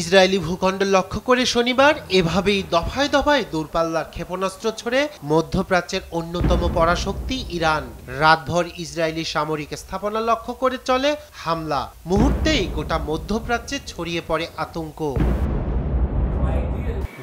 Israeli ভূখণ্ড লক্ষ্য করে শনিবার এভাবেই দফায় দফায় দূরপাল্লার ক্ষেপণাস্ত্র ছড়ে মধ্যপ্রাচ্যের অন্যতম পরাশক্তি ইরান রাতভর ইসরায়েলি সামরিক স্থাপনা লক্ষ্য করে চলে হামলা মুহূর্তেই গোটা মধ্যপ্রাচ্যে ছড়িয়ে পড়ে আতঙ্ক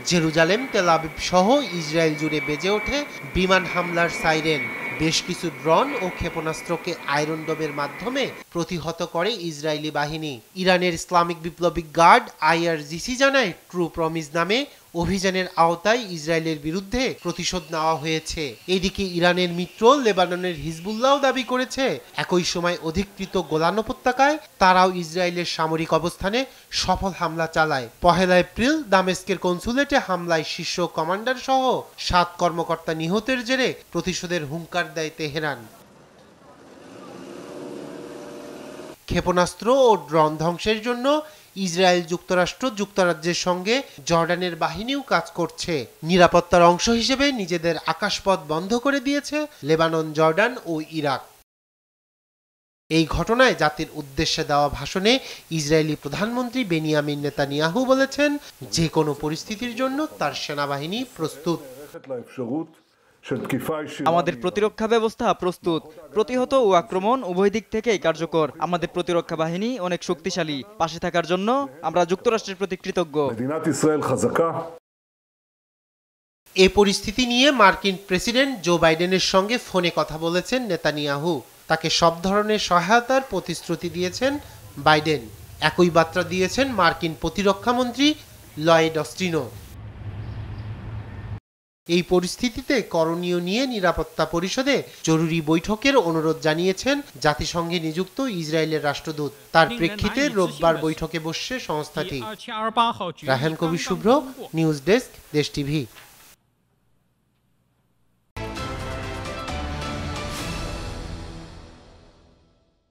জেরুজালেম তেলাবিব সহ ইসরায়েল জুড়ে বেজে ওঠে বিমান হামলার সাইরেন বেশ কিছু ড্রন ও ক্ষেপণাস্ত্রকে আয়রন ডোমের মাধ্যমে প্রতিহত করে ইসরায়েলি বাহিনী ইরানের ইসলামিক বিপ্লবী গার্ড আইআরজিসি জানায় ট্রু প্রমিস নামে অভিযানের আওতায় ইসরায়েলের বিরুদ্ধে প্রতিশোধ নেওয়া হয়েছে এদিকে ইরানের মিত্র লেবাননের হিজবুল্লাহ দাবি করেছে একই সময় অধিকৃত গোলান উপত্যকায় তারাও ইসরায়েলের সামরিক অবস্থানে সফল হামলা চালায় পহেলা এপ্রিল দামেস্কের কনসুলেটে হামলায় শীর্ষ কমান্ডার সহ সাত কর্মকর্তা নিহতের জেরে প্রতিশোধের হুঙ্কার দেয় তেহরান ক্ষেপণাস্ত্র ও ড্রোন ধ্বংসের জন্য ইসরায়েল যুক্তরাষ্ট্র যুক্তরাজ্যের সঙ্গে জর্ডানের বাহিনীও কাজ করছে নিরাপত্তার অংশ হিসেবে নিজেদের আকাশপথ বন্ধ করে দিয়েছে লেবানন জর্ডান ও ইরাক এই ঘটনায় জাতির উদ্দেশ্যে দেওয়া ভাষণে ইসরায়েলি প্রধানমন্ত্রী বেনিয়ামিন নেতানিয়াহু বলেছেন যে কোনো পরিস্থিতির জন্য তার সেনাবাহিনী প্রস্তুত আমাদের প্রতিরক্ষা ব্যবস্থা প্রস্তুত প্রতিহত ও আক্রমণ উভয় দিক থেকেই কার্যকর আমাদের প্রতিরক্ষা বাহিনী অনেক শক্তিশালী পাশে থাকার জন্য আমরা যুক্তরাষ্ট্রের প্রতি কৃতজ্ঞ এ পরিস্থিতি নিয়ে মার্কিন প্রেসিডেন্ট জো বাইডেনের সঙ্গে ফোনে কথা বলেছেন নেতানিয়াহু তাকে সব ধরনের সহায়তার প্রতিশ্রুতি দিয়েছেন বাইডেন একই বার্তা দিয়েছেন মার্কিন প্রতিরক্ষামন্ত্রী লয়েড অস্টিনো এই পরিস্থিতিতে করণীয় নিয়ে নিরাপত্তা পরিষদে জরুরি বৈঠকের অনুরোধ জানিয়েছেন জাতিসংঘে নিযুক্ত ইসরায়েলের রাষ্ট্রদূত তার প্রেক্ষিতে রোববার বৈঠকে বসছে সংস্থাটি রাহেল কবি শুভ্র নিউজ ডেস্ক দেশ টিভি